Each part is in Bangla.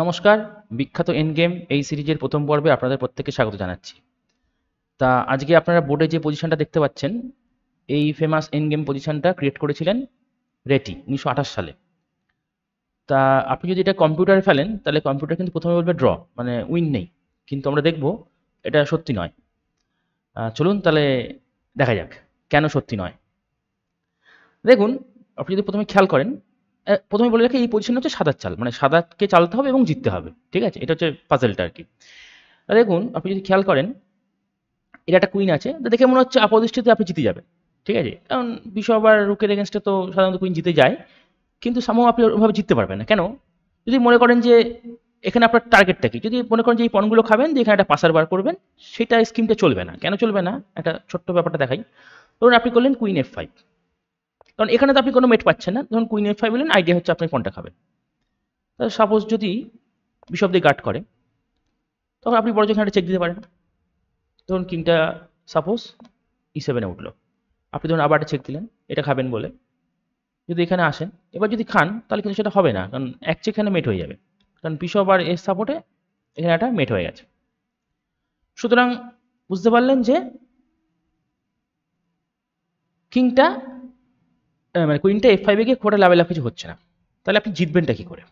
নমস্কার বিখ্যাত এন গেম এই সিরিজের প্রথম পর্বে আপনাদের প্রত্যেককে স্বাগত জানাচ্ছি তা আজকে আপনারা বোর্ডে যে পজিশনটা দেখতে পাচ্ছেন এই ফেমাস এন গেম পজিশনটা ক্রিয়েট করেছিলেন রেটি উনিশশো সালে তা আপনি যদি এটা কম্পিউটারে ফেলেন তাহলে কম্পিউটার কিন্তু প্রথমে বলবে ড্র মানে উইন নেই কিন্তু আমরা দেখব এটা সত্যি নয় চলুন তাহলে দেখা যাক কেন সত্যি নয় দেখুন আপনি যদি প্রথমে খেয়াল করেন প্রথমে বলে রাখি এই পজিশন হচ্ছে সাদার চাল মানে সাদাকে চালতে হবে এবং জিততে হবে ঠিক আছে এটা হচ্ছে পাজেলটা আর কি দেখুন আপনি যদি খেয়াল করেন এটা একটা কুইন আছে তো দেখে মনে হচ্ছে আপদৃষ্টিতে আপনি জিতে যাবেন ঠিক আছে কারণ বিশ্ববার আবার রুকের এগেনস্টে তো সাধারণত কুইন জিতে যায় কিন্তু সামহ আপনি ওভাবে জিততে পারবেন না কেন যদি মনে করেন যে এখানে আপনার টার্গেটটা কি যদি মনে করেন যে এই পণগুলো খাবেন দিয়ে এখানে একটা পাসার বার করবেন সেটা স্কিমটা চলবে না কেন চলবে না একটা ছোট্ট ব্যাপারটা দেখাই ধরুন আপনি করলেন কুইন এফ ফাইভ কারণ এখানে তো আপনি কোনো মেট পাচ্ছেন না যখন কুইন এফ ফাইভ এলেন আইডিয়া হচ্ছে আপনি কোনটা খাবেন তাহলে সাপোজ যদি বিশপ দিয়ে গার্ড করে তখন আপনি বড় এখানে চেক দিতে পারেন ধরুন কিংটা সাপোজ ই সেভেনে উঠলো আপনি ধরুন আবার চেক দিলেন এটা খাবেন বলে যদি এখানে আসেন এবার যদি খান তাহলে কিন্তু সেটা হবে না কারণ এক চেক এখানে মেট হয়ে যাবে কারণ বিশপ আর এর সাপোর্টে এখানে একটা মেট হয়ে গেছে সুতরাং বুঝতে পারলেন যে কিংটা মানে কুইনটা এফ ফাইভে গিয়ে খোটা লাভে লাভ কিছু হচ্ছে না তাহলে আপনি জিতবেনটা কী করে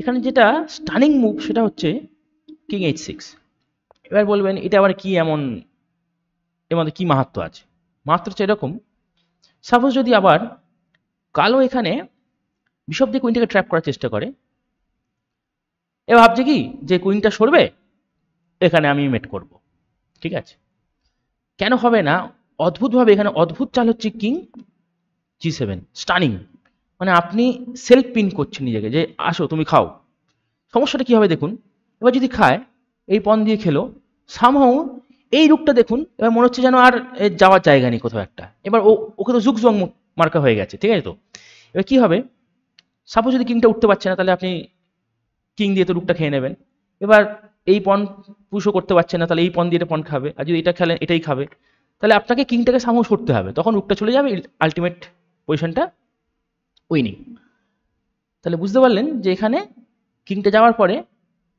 এখানে যেটা স্টানিং মুভ সেটা হচ্ছে কিং এইচ সিক্স এবার বলবেন এটা আবার কি এমন এর মধ্যে কী মাহাত্ম আছে মাহাত্ম হচ্ছে এরকম সাপোজ যদি আবার কালো এখানে বিশব দিয়ে কুইনটাকে ট্র্যাপ করার চেষ্টা করে এ ভাবছে কি যে কুইনটা সরবে এখানে আমি মেট করব ঠিক আছে কেন হবে না অদ্ভুতভাবে এখানে অদ্ভুত চাল হচ্ছে কিং জি সেভেন স্টানিং মানে আপনি সেলফ পিন করছেন নিজেকে যে আসো তুমি খাও সমস্যাটা কী হবে দেখুন এবার যদি খায় এই পণ দিয়ে খেলো সামহাও এই রূপটা দেখুন এবার মনে হচ্ছে যেন আর যাওয়ার জায়গা নেই কোথাও একটা এবার ও ওকে তো জুকজং মার্কা হয়ে গেছে ঠিক আছে তো এবার কী হবে সাপোজ যদি কিংটা উঠতে পারছে না তাহলে আপনি কিং দিয়ে তো রুকটা খেয়ে নেবেন এবার এই পণ পুষও করতে পারছে না তাহলে এই পণ দিয়ে এটা পণ খাবে আর যদি এটা খেলেন এটাই খাবে তাহলে আপনাকে কিংটাকে সামহ সরতে হবে তখন রুকটা চলে যাবে আলটিমেট পজিশনটা উইনিং তাহলে বুঝতে পারলেন যে এখানে কিংটা যাওয়ার পরে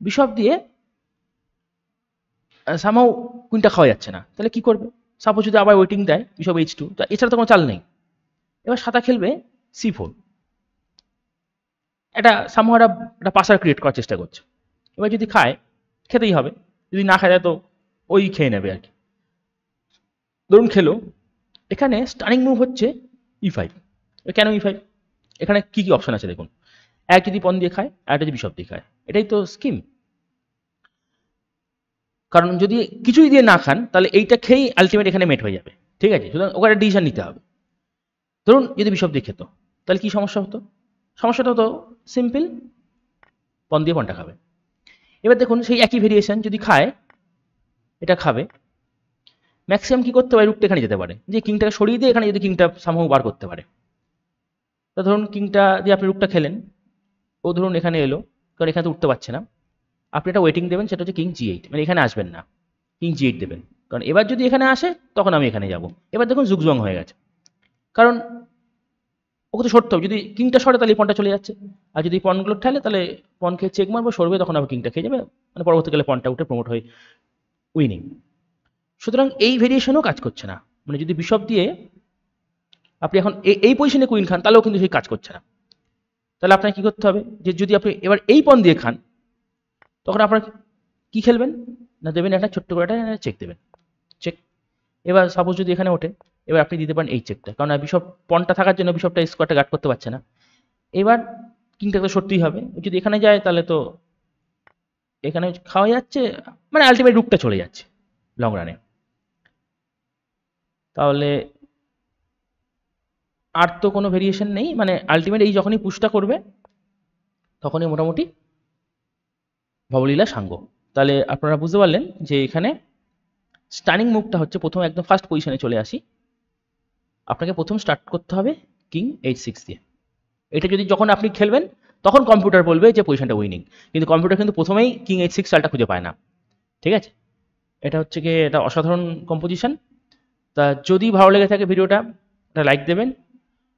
বিশপ দিয়ে সামাও কুইনটা খাওয়া যাচ্ছে না তাহলে কি করবে সাপোজ যদি আবার ওয়েটিং দেয় বিশপ এইচ টু এছাড়া তো কোনো চাল নেই এবার সাঁতার খেলবে সি ফোর এটা সামহ একটা পাসার ক্রিয়েট করার চেষ্টা করছে এবার যদি খায় খেতেই হবে যদি না খায় তো ওই খেয়ে নেবে আর কি ধরুন খেলো এখানে স্টার্নিং মুভ হচ্ছে ই e ফাইভ কেন ইফাই e এখানে কি কি অপশন আছে দেখুন এক যদি পণ দিয়ে খায় আর যদি বিশপ দিয়ে খায় এটাই তো স্কিম কারণ যদি কিছুই দিয়ে না খান তাহলে এইটা খেয়েই আলটিমেট এখানে মেট হয়ে যাবে ঠিক আছে সুতরাং ওকে একটা ডিসিশন নিতে হবে ধরুন যদি বিশপ দিয়ে খেত তাহলে কি সমস্যা হতো সমস্যাটা হতো সিম্পল পণ দিয়ে পণটা খাবে এবার দেখুন সেই একই ভেরিয়েশন যদি খায় এটা খাবে ম্যাক্সিমাম কি করতে পারে রুটটা এখানে যেতে পারে যে কিংটাকে সরিয়ে দিয়ে এখানে যদি কিংটা সামহ বার করতে পারে তা ধরুন কিংটা দিয়ে আপনি রুকটা খেলেন ও ধরুন এখানে এলো কারণ এখানে তো উঠতে পারছে না আপনি একটা ওয়েটিং দেবেন সেটা হচ্ছে কিং জি এইট মানে এখানে আসবেন না কিং জি এইট দেবেন কারণ এবার যদি এখানে আসে তখন আমি এখানে যাব এবার দেখুন জুগজং হয়ে গেছে কারণ ওকে তো সরতে হবে যদি কিংটা সরে তাহলে পনটা চলে যাচ্ছে আর যদি পনগুলো ঠেলে তাহলে পন খেয়ে চেক মারবো সরবে তখন আবার কিংটা খেয়ে যাবে মানে পরবর্তীকালে পনটা উঠে প্রমোট হয়ে উইনিং সুতরাং এই ভেরিয়েশনও কাজ করছে না মানে যদি বিশপ দিয়ে আপনি এখন এই পজিশনে কুইন খান তাহলেও কিন্তু সেই কাজ করছে না তাহলে আপনাকে কী করতে হবে যে যদি আপনি এবার এই পন দিয়ে খান তখন আপনার কি খেলবেন না দেবেন একটা ছোট্ট করে একটা চেক দেবেন চেক এবার সাপোজ যদি এখানে ওঠে এবার আপনি দিতে পারেন এই চেকটা কারণ বিশপ পনটা থাকার জন্য বিষপটা স্কোয়ারটা গার্ড করতে পারছে না এবার কিংটা তো সত্যিই হবে যদি এখানে যায় তাহলে তো এখানে খাওয়া যাচ্ছে মানে আলটিমেট রুটটা চলে যাচ্ছে লং রানে তাহলে আর তো কোনো ভেরিয়েশন নেই মানে আলটিমেট এই যখনই পুশটা করবে তখনই মোটামুটি ভবলীলা সাঙ্গ তাহলে আপনারা বুঝতে পারলেন যে এখানে স্টানিং মুভটা হচ্ছে প্রথম একদম ফার্স্ট পজিশনে চলে আসি আপনাকে প্রথম স্টার্ট করতে হবে কিং এইট সিক্স দিয়ে এটা যদি যখন আপনি খেলবেন তখন কম্পিউটার বলবে যে পজিশনটা উইনিং কিন্তু কম্পিউটার কিন্তু প্রথমেই কিং এইট সিক্স চালটা খুঁজে পায় না ঠিক আছে এটা হচ্ছে কি এটা অসাধারণ কম্পোজিশন তা যদি ভালো লেগে থাকে ভিডিওটা একটা লাইক দেবেন